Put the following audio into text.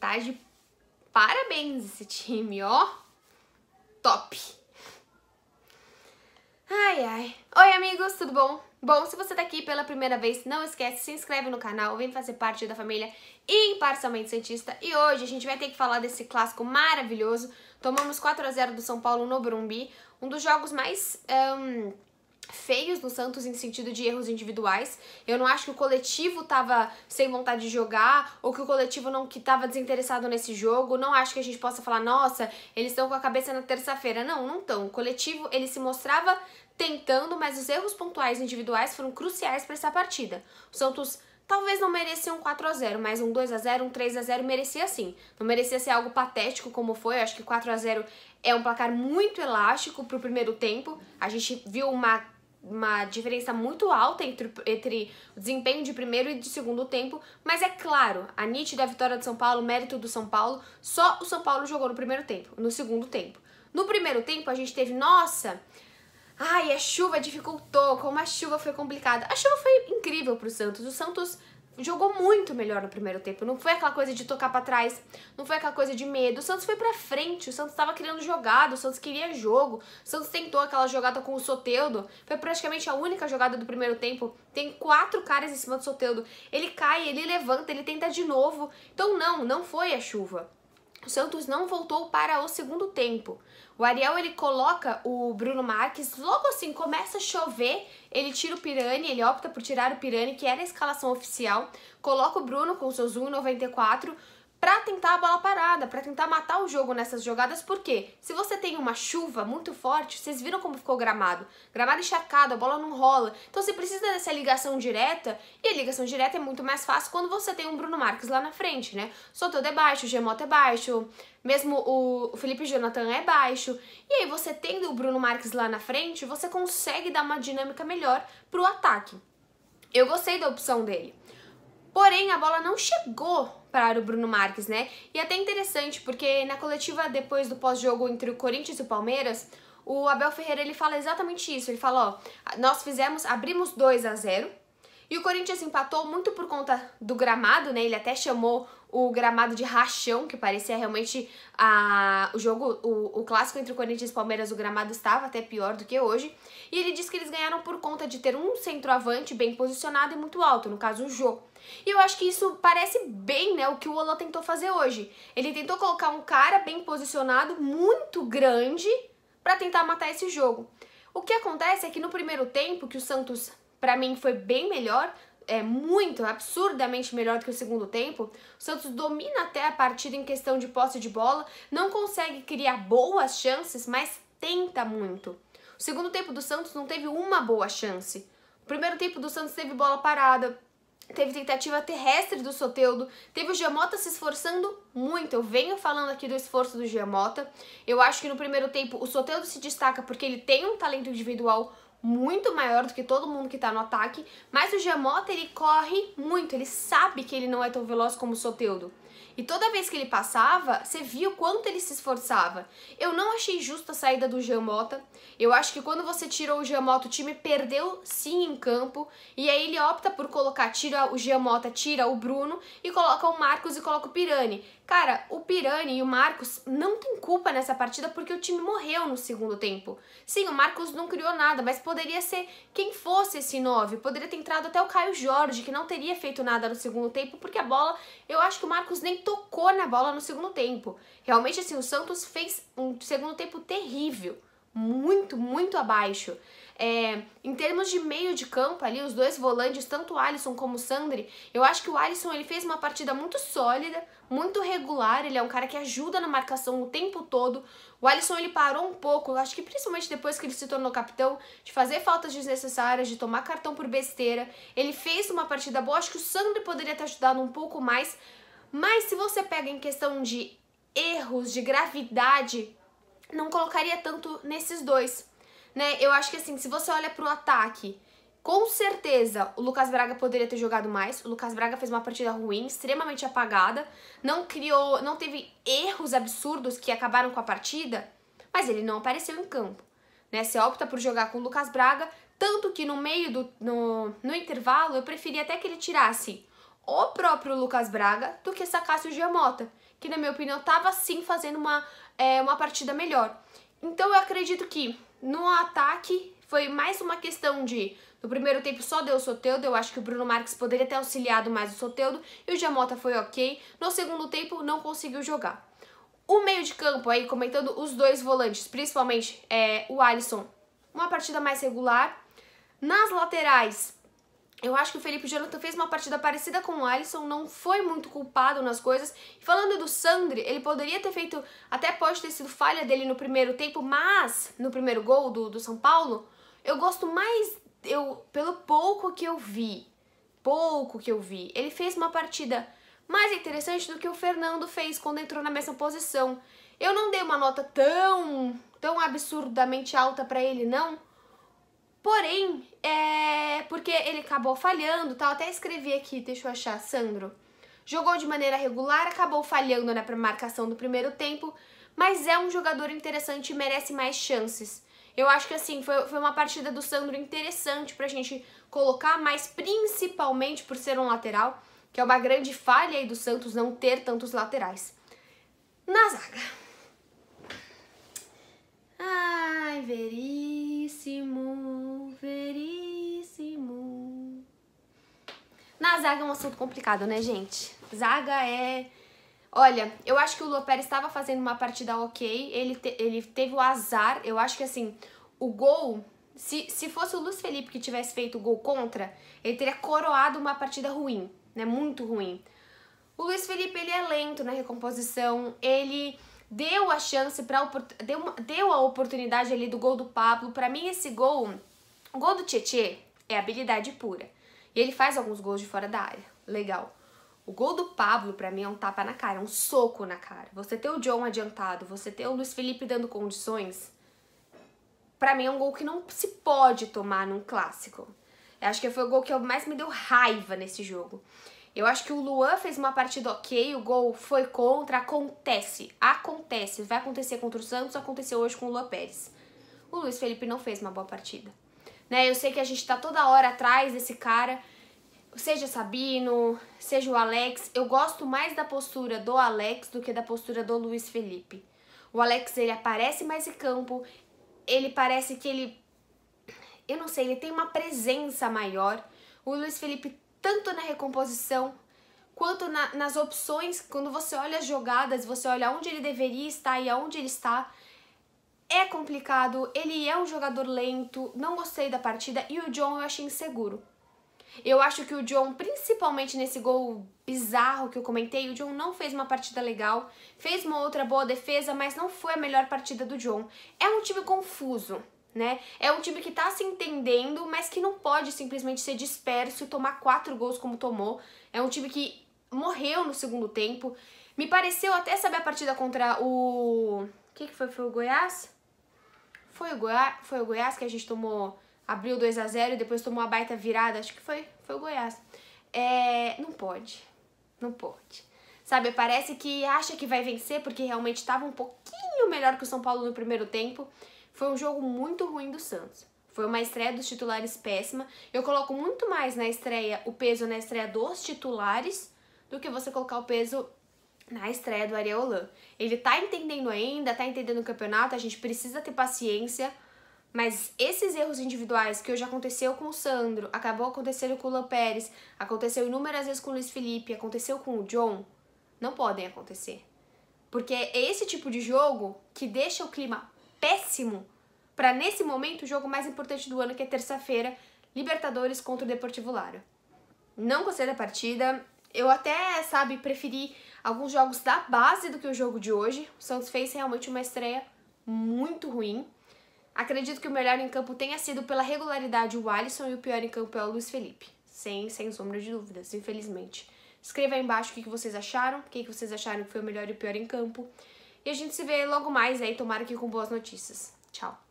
tá de parabéns esse time, ó. Top! Ai, ai. Oi, amigos, tudo bom? Bom, se você tá aqui pela primeira vez, não esquece, se inscreve no canal, vem fazer parte da família Imparcialmente Santista. E hoje a gente vai ter que falar desse clássico maravilhoso. Tomamos 4 a 0 do São Paulo no Brumbi, um dos jogos mais... Um feios no Santos em sentido de erros individuais. Eu não acho que o coletivo tava sem vontade de jogar ou que o coletivo não que tava desinteressado nesse jogo. Não acho que a gente possa falar, nossa, eles estão com a cabeça na terça-feira. Não, não estão. O coletivo, ele se mostrava tentando, mas os erros pontuais individuais foram cruciais para essa partida. O Santos talvez não merecia um 4 a 0 mas um 2 a 0 um 3 a 0 merecia sim. Não merecia ser algo patético como foi. Eu acho que 4 a 0 é um placar muito elástico para o primeiro tempo. A gente viu uma uma diferença muito alta entre, entre o desempenho de primeiro e de segundo tempo, mas é claro, a nítida vitória do São Paulo, mérito do São Paulo, só o São Paulo jogou no primeiro tempo, no segundo tempo. No primeiro tempo a gente teve, nossa, ai, a chuva dificultou, como a chuva foi complicada. A chuva foi incrível para o Santos, o Santos jogou muito melhor no primeiro tempo. Não foi aquela coisa de tocar para trás, não foi aquela coisa de medo. O Santos foi para frente, o Santos estava querendo jogada, o Santos queria jogo. O Santos tentou aquela jogada com o Soteudo, foi praticamente a única jogada do primeiro tempo. Tem quatro caras em cima do Soteudo. Ele cai, ele levanta, ele tenta de novo. Então não, não foi a chuva o Santos não voltou para o segundo tempo. O Ariel ele coloca o Bruno Marques, logo assim começa a chover, ele tira o Pirani, ele opta por tirar o Pirani, que era a escalação oficial, coloca o Bruno com seus 1,94 para tentar a bola parada, para tentar matar o jogo nessas jogadas, porque se você tem uma chuva muito forte, vocês viram como ficou o gramado. Gramado encharcado, a bola não rola. Então você precisa dessa ligação direta, e a ligação direta é muito mais fácil quando você tem um Bruno Marques lá na frente, né? Soteldo é baixo, o Gemota é baixo, mesmo o Felipe Jonathan é baixo. E aí você tendo o Bruno Marques lá na frente, você consegue dar uma dinâmica melhor pro ataque. Eu gostei da opção dele. Porém, a bola não chegou para o Bruno Marques, né? E é até interessante, porque na coletiva depois do pós-jogo entre o Corinthians e o Palmeiras, o Abel Ferreira ele fala exatamente isso. Ele fala, ó, nós fizemos, abrimos 2 a 0 e o Corinthians empatou muito por conta do gramado, né? Ele até chamou o gramado de rachão, que parecia realmente a, o jogo, o, o clássico entre o Corinthians e o Palmeiras, o gramado estava até pior do que hoje. E ele diz que eles ganharam por conta de ter um centroavante bem posicionado e muito alto, no caso o Jô. E eu acho que isso parece bem, né, o que o Olá tentou fazer hoje. Ele tentou colocar um cara bem posicionado, muito grande, para tentar matar esse jogo. O que acontece é que no primeiro tempo, que o Santos, para mim, foi bem melhor, é muito, absurdamente melhor do que o segundo tempo. O Santos domina até a partida em questão de posse de bola, não consegue criar boas chances, mas tenta muito. O segundo tempo do Santos não teve uma boa chance. O primeiro tempo do Santos teve bola parada, teve tentativa terrestre do Soteudo, teve o Giamota se esforçando muito. Eu venho falando aqui do esforço do Giamota. Eu acho que no primeiro tempo o Soteudo se destaca porque ele tem um talento individual muito maior do que todo mundo que tá no ataque, mas o Jamota ele corre muito, ele sabe que ele não é tão veloz como o Soteudo. E toda vez que ele passava, você via o quanto ele se esforçava. Eu não achei justa a saída do Jean Mota. Eu acho que quando você tirou o Jean Mota, o time perdeu sim em campo. E aí ele opta por colocar, tira o Jean Mota, tira o Bruno e coloca o Marcos e coloca o Pirani. Cara, o Pirani e o Marcos não tem culpa nessa partida porque o time morreu no segundo tempo. Sim, o Marcos não criou nada, mas poderia ser quem fosse esse 9. Poderia ter entrado até o Caio Jorge, que não teria feito nada no segundo tempo, porque a bola, eu acho que o Marcos nem tocou na bola no segundo tempo. Realmente, assim, o Santos fez um segundo tempo terrível. Muito, muito abaixo. É, em termos de meio de campo ali, os dois volantes, tanto o Alisson como o Sandri, eu acho que o Alisson ele fez uma partida muito sólida, muito regular, ele é um cara que ajuda na marcação o tempo todo. O Alisson ele parou um pouco, acho que principalmente depois que ele se tornou capitão, de fazer faltas desnecessárias, de tomar cartão por besteira. Ele fez uma partida boa, acho que o Sandri poderia ter ajudado um pouco mais, mas se você pega em questão de erros, de gravidade, não colocaria tanto nesses dois, né? Eu acho que assim, se você olha para o ataque, com certeza o Lucas Braga poderia ter jogado mais. O Lucas Braga fez uma partida ruim, extremamente apagada, não criou, não teve erros absurdos que acabaram com a partida, mas ele não apareceu em campo. Né? Você opta por jogar com o Lucas Braga, tanto que no meio do. no, no intervalo, eu preferia até que ele tirasse o próprio Lucas Braga do que sacasse o Giamota, que na minha opinião estava sim fazendo uma, é, uma partida melhor. Então eu acredito que no ataque foi mais uma questão de no primeiro tempo só deu o Soteldo, eu acho que o Bruno Marques poderia ter auxiliado mais o Soteldo e o Giamota foi ok. No segundo tempo não conseguiu jogar. O meio de campo aí, comentando os dois volantes, principalmente é, o Alisson, uma partida mais regular. Nas laterais, eu acho que o Felipe Jonathan fez uma partida parecida com o Alisson, não foi muito culpado nas coisas. Falando do Sandri, ele poderia ter feito, até pode ter sido falha dele no primeiro tempo, mas no primeiro gol do, do São Paulo, eu gosto mais, eu pelo pouco que eu vi, pouco que eu vi, ele fez uma partida mais interessante do que o Fernando fez quando entrou na mesma posição. Eu não dei uma nota tão, tão absurdamente alta para ele, não, Porém, é porque ele acabou falhando, tal, tá? até escrevi aqui, deixa eu achar, Sandro. Jogou de maneira regular, acabou falhando na marcação do primeiro tempo, mas é um jogador interessante e merece mais chances. Eu acho que assim, foi, foi uma partida do Sandro interessante pra gente colocar, mas principalmente por ser um lateral, que é uma grande falha aí do Santos não ter tantos laterais. Na zaga. Ai, Veri zaga é um assunto complicado, né, gente? Zaga é... Olha, eu acho que o Lua estava fazendo uma partida ok, ele, te... ele teve o azar, eu acho que assim, o gol... Se, se fosse o Luiz Felipe que tivesse feito o gol contra, ele teria coroado uma partida ruim, né? Muito ruim. O Luiz Felipe, ele é lento na recomposição, ele deu a chance para deu, deu a oportunidade ali do gol do Pablo. Para mim esse gol, o gol do Tietê é habilidade pura. E ele faz alguns gols de fora da área. Legal. O gol do Pablo, para mim, é um tapa na cara, é um soco na cara. Você ter o John adiantado, você ter o Luiz Felipe dando condições, para mim é um gol que não se pode tomar num clássico. Eu acho que foi o gol que mais me deu raiva nesse jogo. Eu acho que o Luan fez uma partida ok, o gol foi contra, acontece, acontece. Vai acontecer contra o Santos, aconteceu hoje com o Luan Pérez. O Luiz Felipe não fez uma boa partida né? Eu sei que a gente tá toda hora atrás desse cara, seja Sabino, seja o Alex. Eu gosto mais da postura do Alex do que da postura do Luiz Felipe. O Alex, ele aparece mais em campo, ele parece que ele... Eu não sei, ele tem uma presença maior. O Luiz Felipe, tanto na recomposição quanto na, nas opções, quando você olha as jogadas, você olha onde ele deveria estar e aonde ele está, é complicado, ele é um jogador lento, não gostei da partida e o John eu achei inseguro. Eu acho que o John, principalmente nesse gol bizarro que eu comentei, o John não fez uma partida legal, fez uma outra boa defesa, mas não foi a melhor partida do John. É um time confuso, né? É um time que tá se entendendo, mas que não pode simplesmente ser disperso e tomar quatro gols como tomou. É um time que morreu no segundo tempo. Me pareceu até saber a partida contra o... O que, que foi? Foi o Goiás? Foi o, foi o Goiás que a gente tomou, abriu 2 a 0 e depois tomou uma baita virada? Acho que foi, foi o Goiás. É, não pode, não pode. Sabe, parece que acha que vai vencer porque realmente estava um pouquinho melhor que o São Paulo no primeiro tempo. Foi um jogo muito ruim do Santos. Foi uma estreia dos titulares péssima. Eu coloco muito mais na estreia, o peso na estreia dos titulares, do que você colocar o peso na estreia do Areolã. Ele tá entendendo ainda, tá entendendo o campeonato, a gente precisa ter paciência, mas esses erros individuais que hoje aconteceu com o Sandro, acabou acontecendo com o Luan Pérez, aconteceu inúmeras vezes com o Luiz Felipe, aconteceu com o John, não podem acontecer. Porque é esse tipo de jogo que deixa o clima péssimo para nesse momento o jogo mais importante do ano, que é terça-feira, Libertadores contra o Deportivo Lara. Não gostei da partida, eu até, sabe, preferi alguns jogos da base do que o jogo de hoje. O Santos fez realmente uma estreia muito ruim. Acredito que o melhor em campo tenha sido pela regularidade o Alisson e o pior em campo é o Luiz Felipe. Sem, sem sombra de dúvidas, infelizmente. Escreva aí embaixo o que vocês acharam, o que vocês acharam que foi o melhor e o pior em campo. E a gente se vê logo mais aí, tomara que com boas notícias. Tchau!